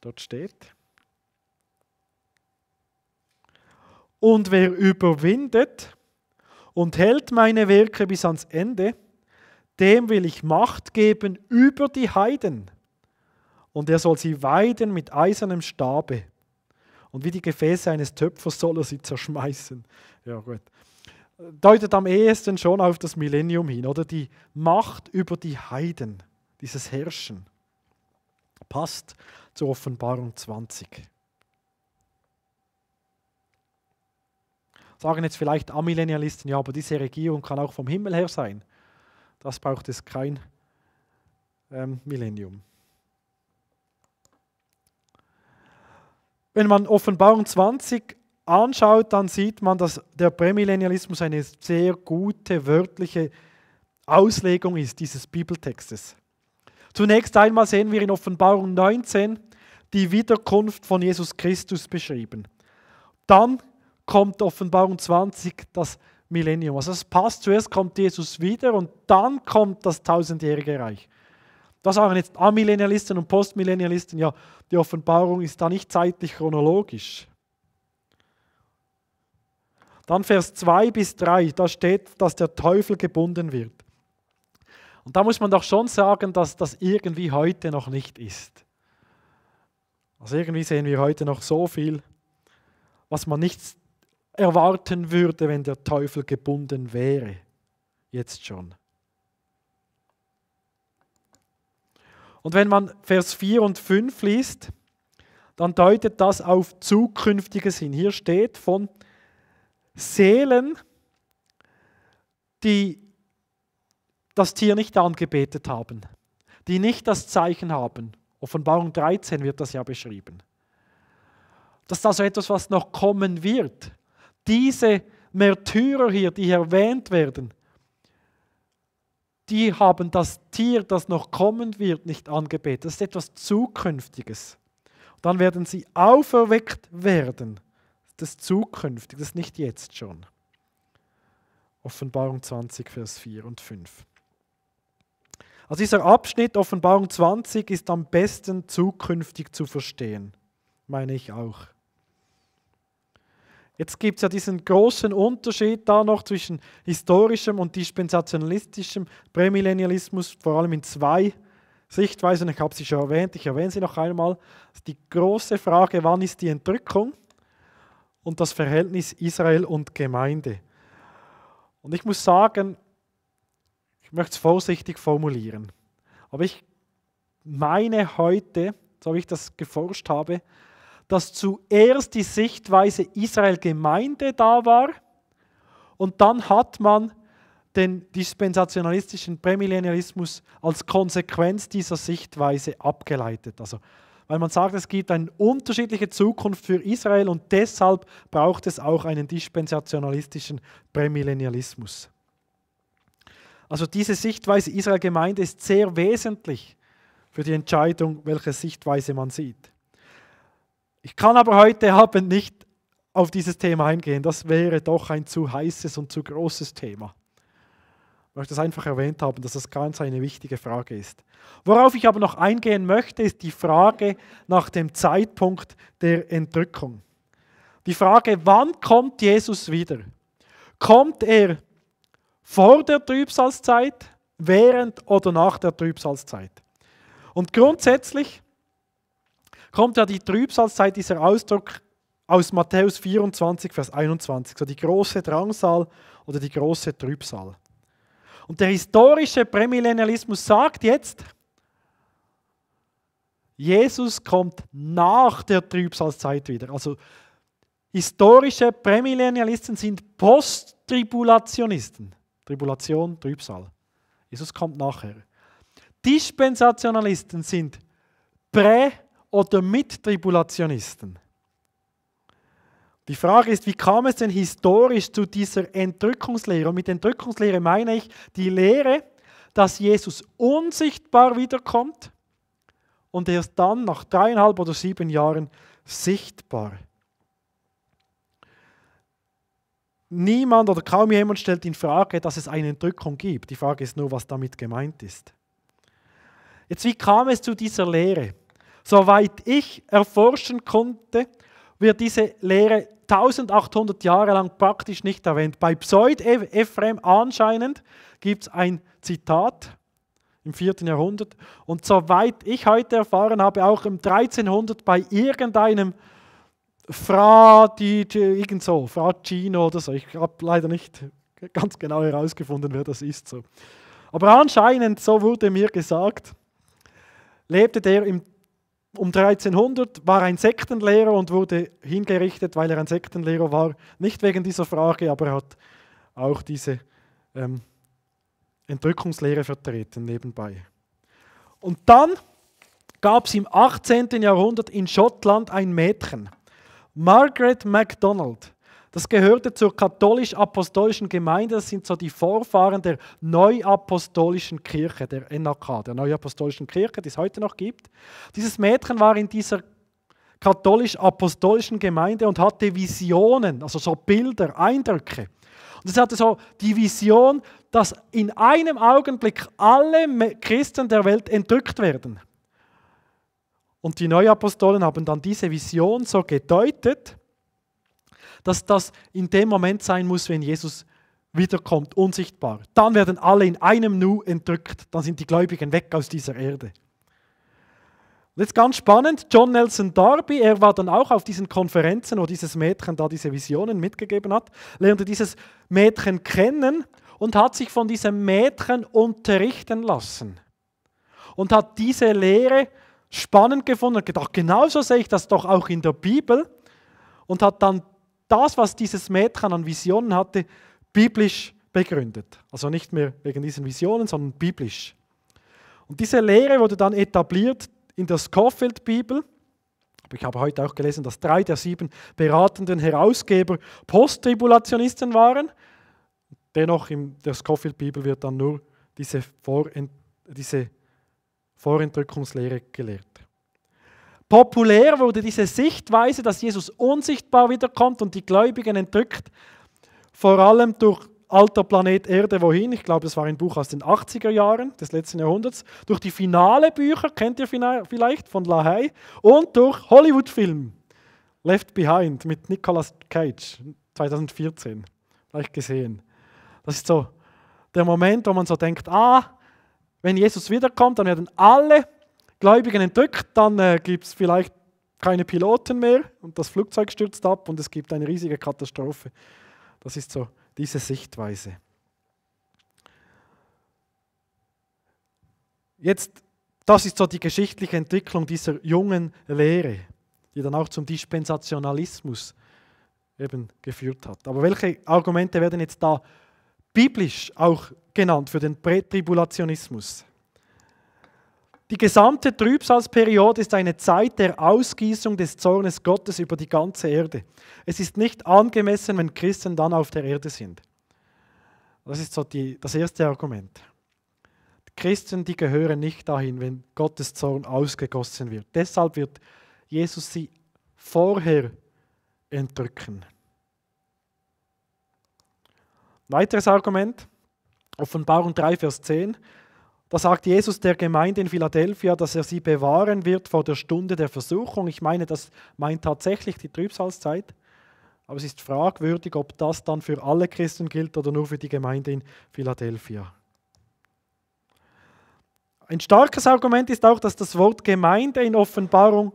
Dort steht. Und wer überwindet und hält meine Werke bis ans Ende, dem will ich Macht geben über die Heiden. Und er soll sie weiden mit eisernem Stabe. Und wie die Gefäße eines Töpfers soll er sie zerschmeißen. Ja, gut. Deutet am ehesten schon auf das Millennium hin, oder? Die Macht über die Heiden dieses Herrschen passt zur Offenbarung 20. Sagen jetzt vielleicht Amillennialisten, ja, aber diese Regierung kann auch vom Himmel her sein. Das braucht es kein ähm, Millennium. Wenn man Offenbarung 20 anschaut, dann sieht man, dass der Prämillennialismus eine sehr gute wörtliche Auslegung ist dieses Bibeltextes. Zunächst einmal sehen wir in Offenbarung 19 die Wiederkunft von Jesus Christus beschrieben. Dann kommt Offenbarung 20 das Millennium. Also es passt, zuerst kommt Jesus wieder und dann kommt das tausendjährige Reich. Das sagen jetzt Amillennialisten und Postmillennialisten, ja, die Offenbarung ist da nicht zeitlich chronologisch. Dann Vers 2 bis 3, da steht, dass der Teufel gebunden wird. Und da muss man doch schon sagen, dass das irgendwie heute noch nicht ist. Also irgendwie sehen wir heute noch so viel, was man nicht erwarten würde, wenn der Teufel gebunden wäre. Jetzt schon. Und wenn man Vers 4 und 5 liest, dann deutet das auf Zukünftiges hin. Hier steht von Seelen, die das Tier nicht angebetet haben, die nicht das Zeichen haben. Offenbarung 13 wird das ja beschrieben. Das ist also etwas, was noch kommen wird. Diese Märtyrer hier, die hier erwähnt werden, die haben das Tier, das noch kommen wird, nicht angebetet. Das ist etwas Zukünftiges. Dann werden sie auferweckt werden. Das ist zukünftig, das ist nicht jetzt schon. Offenbarung 20, Vers 4 und 5. Also dieser Abschnitt Offenbarung 20 ist am besten zukünftig zu verstehen, meine ich auch. Jetzt gibt es ja diesen großen Unterschied da noch zwischen historischem und dispensationalistischem Prämillennialismus, vor allem in zwei Sichtweisen. Ich habe sie schon erwähnt, ich erwähne sie noch einmal. Die große Frage, wann ist die Entrückung und das Verhältnis Israel und Gemeinde. Und ich muss sagen, ich möchte es vorsichtig formulieren, aber ich meine heute, so wie ich das geforscht habe, dass zuerst die Sichtweise Israel-Gemeinde da war und dann hat man den dispensationalistischen Prämillennialismus als Konsequenz dieser Sichtweise abgeleitet. Also, weil man sagt, es gibt eine unterschiedliche Zukunft für Israel und deshalb braucht es auch einen dispensationalistischen Prämillennialismus. Also diese Sichtweise Israel Gemeinde ist sehr wesentlich für die Entscheidung, welche Sichtweise man sieht. Ich kann aber heute Abend nicht auf dieses Thema eingehen. Das wäre doch ein zu heißes und zu großes Thema. Ich möchte es einfach erwähnt haben, dass das ganz eine wichtige Frage ist. Worauf ich aber noch eingehen möchte, ist die Frage nach dem Zeitpunkt der Entrückung. Die Frage, wann kommt Jesus wieder? Kommt er vor der Trübsalzeit, während oder nach der Trübsalzeit. Und grundsätzlich kommt ja die Trübsalzeit, dieser Ausdruck aus Matthäus 24, Vers 21, so die große Drangsal oder die große Trübsal. Und der historische Prämillennialismus sagt jetzt, Jesus kommt nach der Trübsalzeit wieder. Also historische Prämillennialisten sind Posttribulationisten. Tribulation, Trübsal. Jesus kommt nachher. Dispensationalisten sind Prä- oder Mittribulationisten. Die Frage ist, wie kam es denn historisch zu dieser Entrückungslehre? Und mit Entrückungslehre meine ich die Lehre, dass Jesus unsichtbar wiederkommt und erst dann nach dreieinhalb oder sieben Jahren sichtbar wird. niemand oder kaum jemand stellt in Frage, dass es eine Entrückung gibt. Die Frage ist nur, was damit gemeint ist. Jetzt, wie kam es zu dieser Lehre? Soweit ich erforschen konnte, wird diese Lehre 1800 Jahre lang praktisch nicht erwähnt. Bei Pseud-Ephraim e- anscheinend gibt es ein Zitat im 4. Jahrhundert und soweit ich heute erfahren habe, auch im 1300 bei irgendeinem Fra, die, irgend so, Fra Gino oder so. Ich habe leider nicht ganz genau herausgefunden, wer das ist. So. Aber anscheinend, so wurde mir gesagt, lebte der im, um 1300, war ein Sektenlehrer und wurde hingerichtet, weil er ein Sektenlehrer war. Nicht wegen dieser Frage, aber er hat auch diese ähm, Entrückungslehre vertreten nebenbei. Und dann gab es im 18. Jahrhundert in Schottland ein Mädchen. Margaret MacDonald. Das gehörte zur katholisch-apostolischen Gemeinde, das sind so die Vorfahren der neuapostolischen Kirche, der NAK, der neuapostolischen Kirche, die es heute noch gibt. Dieses Mädchen war in dieser katholisch-apostolischen Gemeinde und hatte Visionen, also so Bilder, Eindrücke. Und es hatte so die Vision, dass in einem Augenblick alle Christen der Welt entrückt werden. Und die Neuapostolen haben dann diese Vision so gedeutet, dass das in dem Moment sein muss, wenn Jesus wiederkommt, unsichtbar. Dann werden alle in einem Nu entrückt. Dann sind die Gläubigen weg aus dieser Erde. Und jetzt ganz spannend, John Nelson Darby, er war dann auch auf diesen Konferenzen, wo dieses Mädchen da diese Visionen mitgegeben hat, lernte dieses Mädchen kennen und hat sich von diesem Mädchen unterrichten lassen und hat diese Lehre spannend gefunden und gedacht, genauso sehe ich das doch auch in der Bibel und hat dann das, was dieses Mädchen an Visionen hatte, biblisch begründet. Also nicht mehr wegen diesen Visionen, sondern biblisch. Und diese Lehre wurde dann etabliert in der Scofield-Bibel. Ich habe heute auch gelesen, dass drei der sieben beratenden Herausgeber Posttribulationisten waren. Dennoch in der Scofield-Bibel wird dann nur diese, Vor diese Vorentrückungslehre gelehrt. Populär wurde diese Sichtweise, dass Jesus unsichtbar wiederkommt und die Gläubigen entrückt, vor allem durch alter Planet Erde wohin, ich glaube, das war ein Buch aus den 80er Jahren des letzten Jahrhunderts, durch die finale Bücher, kennt ihr vielleicht, von La Haye, und durch Hollywood-Film Left Behind mit Nicolas Cage 2014, vielleicht gesehen. Das ist so der Moment, wo man so denkt, ah, wenn Jesus wiederkommt, dann werden alle Gläubigen entrückt, dann äh, gibt es vielleicht keine Piloten mehr und das Flugzeug stürzt ab und es gibt eine riesige Katastrophe. Das ist so diese Sichtweise. Jetzt, das ist so die geschichtliche Entwicklung dieser jungen Lehre, die dann auch zum Dispensationalismus eben geführt hat. Aber welche Argumente werden jetzt da biblisch auch genannt, für den Prätribulationismus. Die gesamte Trübsalsperiode ist eine Zeit der Ausgießung des Zornes Gottes über die ganze Erde. Es ist nicht angemessen, wenn Christen dann auf der Erde sind. Das ist so die, das erste Argument. Die Christen, die gehören nicht dahin, wenn Gottes Zorn ausgegossen wird. Deshalb wird Jesus sie vorher entrücken. Weiteres Argument, Offenbarung 3, Vers 10. Da sagt Jesus der Gemeinde in Philadelphia, dass er sie bewahren wird vor der Stunde der Versuchung. Ich meine, das meint tatsächlich die Trübsalzeit. Aber es ist fragwürdig, ob das dann für alle Christen gilt oder nur für die Gemeinde in Philadelphia. Ein starkes Argument ist auch, dass das Wort Gemeinde in Offenbarung,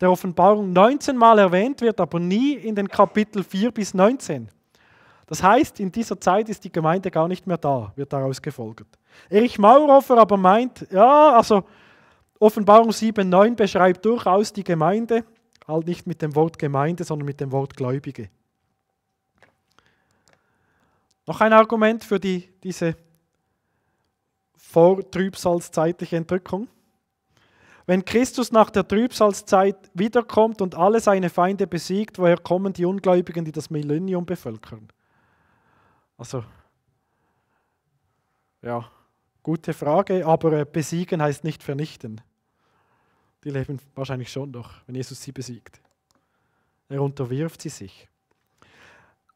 der Offenbarung 19 Mal erwähnt wird, aber nie in den Kapitel 4 bis 19. Das heißt, in dieser Zeit ist die Gemeinde gar nicht mehr da, wird daraus gefolgert. Erich Maurhofer aber meint, ja, also Offenbarung 7,9 beschreibt durchaus die Gemeinde, halt nicht mit dem Wort Gemeinde, sondern mit dem Wort Gläubige. Noch ein Argument für die, diese vortrübsalszeitliche Entrückung. Wenn Christus nach der Trübsalzeit wiederkommt und alle seine Feinde besiegt, woher kommen die Ungläubigen, die das Millennium bevölkern? Also, ja, gute Frage, aber äh, besiegen heißt nicht vernichten. Die leben wahrscheinlich schon noch, wenn Jesus sie besiegt. Er unterwirft sie sich.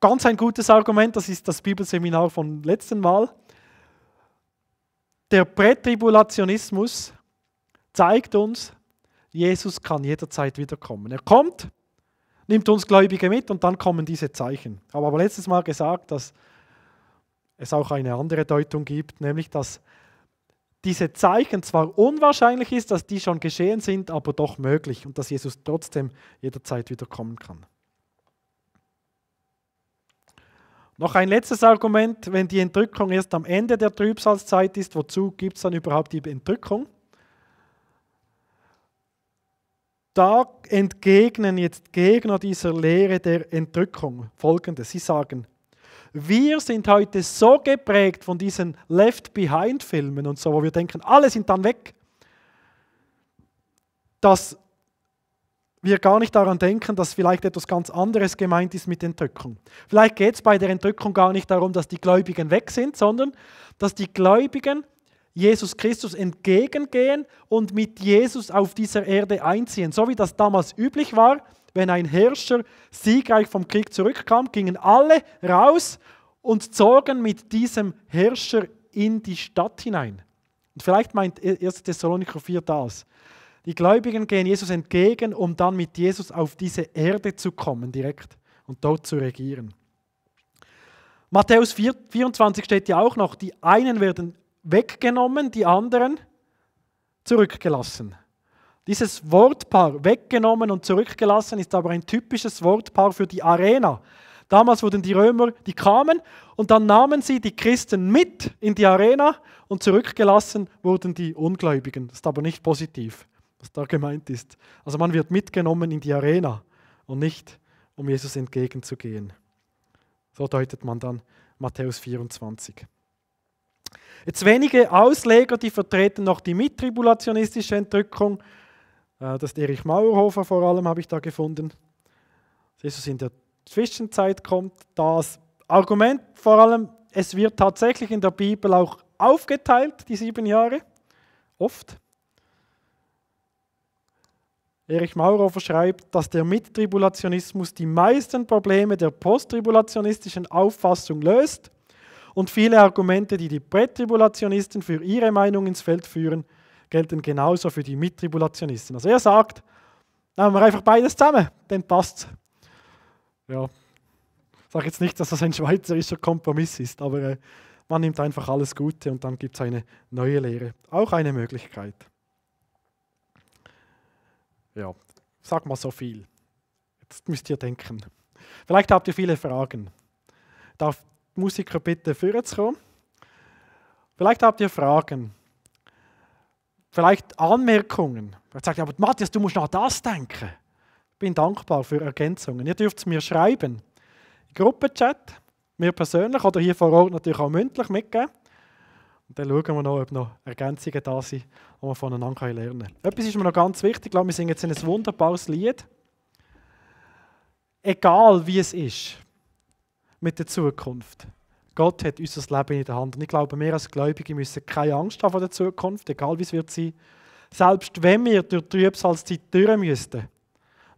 Ganz ein gutes Argument, das ist das Bibelseminar vom letzten Mal. Der Prätribulationismus zeigt uns, Jesus kann jederzeit wiederkommen. Er kommt, nimmt uns Gläubige mit und dann kommen diese Zeichen. Aber letztes Mal gesagt, dass es auch eine andere Deutung gibt, nämlich dass diese Zeichen zwar unwahrscheinlich ist, dass die schon geschehen sind, aber doch möglich und dass Jesus trotzdem jederzeit wiederkommen kann. Noch ein letztes Argument, wenn die Entrückung erst am Ende der Trübsalzeit ist, wozu gibt es dann überhaupt die Entrückung? Da entgegnen jetzt Gegner dieser Lehre der Entrückung folgendes. Sie sagen, wir sind heute so geprägt von diesen Left-Behind-Filmen und so, wo wir denken, alle sind dann weg, dass wir gar nicht daran denken, dass vielleicht etwas ganz anderes gemeint ist mit Entrückung. Vielleicht geht es bei der Entrückung gar nicht darum, dass die Gläubigen weg sind, sondern dass die Gläubigen Jesus Christus entgegengehen und mit Jesus auf dieser Erde einziehen, so wie das damals üblich war wenn ein Herrscher siegreich vom Krieg zurückkam, gingen alle raus und zogen mit diesem Herrscher in die Stadt hinein. Und vielleicht meint 1. E-, Thessalonicher 4 das. Die Gläubigen gehen Jesus entgegen, um dann mit Jesus auf diese Erde zu kommen direkt und dort zu regieren. Matthäus 4, 24 steht ja auch noch, die einen werden weggenommen, die anderen zurückgelassen. Dieses Wortpaar weggenommen und zurückgelassen ist aber ein typisches Wortpaar für die Arena. Damals wurden die Römer, die kamen und dann nahmen sie die Christen mit in die Arena und zurückgelassen wurden die Ungläubigen. Das ist aber nicht positiv, was da gemeint ist. Also man wird mitgenommen in die Arena und nicht, um Jesus entgegenzugehen. So deutet man dann Matthäus 24. Jetzt wenige Ausleger, die vertreten noch die mittribulationistische Entrückung äh, das ist Erich Maurhofer vor allem habe ich da gefunden. Jesus in der Zwischenzeit kommt. Das Argument vor allem, es wird tatsächlich in der Bibel auch aufgeteilt, die sieben Jahre. Oft. Erich Maurhofer schreibt, dass der Mittribulationismus die meisten Probleme der posttribulationistischen Auffassung löst und viele Argumente, die die Prätribulationisten für ihre Meinung ins Feld führen, gelten genauso für die Mittribulationisten. Also er sagt, nehmen wir einfach beides zusammen, dann passt es. Ja, ich sage jetzt nicht, dass das ein schweizerischer Kompromiss ist, aber äh, man nimmt einfach alles Gute und dann gibt es eine neue Lehre. Auch eine Möglichkeit. Ja, sag mal so viel. Jetzt müsst ihr denken. Vielleicht habt ihr viele Fragen. Darf Musiker bitte vorher kommen? Vielleicht habt ihr Fragen vielleicht Anmerkungen. Er sagt, aber Matthias, du musst noch das denken. Ich bin dankbar für Ergänzungen. Ihr dürft es mir schreiben. Gruppenchat, mir persönlich oder hier vor Ort natürlich auch mündlich mitgeben. Und dann schauen wir noch, ob noch Ergänzungen da sind, die wir voneinander lernen können. Etwas ist mir noch ganz wichtig. Wir singen jetzt ein wunderbares Lied. Egal wie es ist mit der Zukunft. Gott hat unser Leben in der Hand. Und ich glaube, wir als Gläubige müssen keine Angst haben vor der Zukunft, egal wie es wird sein. Selbst wenn wir durch die Trübsalzeit durch müssten,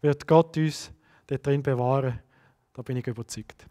wird Gott uns dort drin bewahren. Da bin ich überzeugt.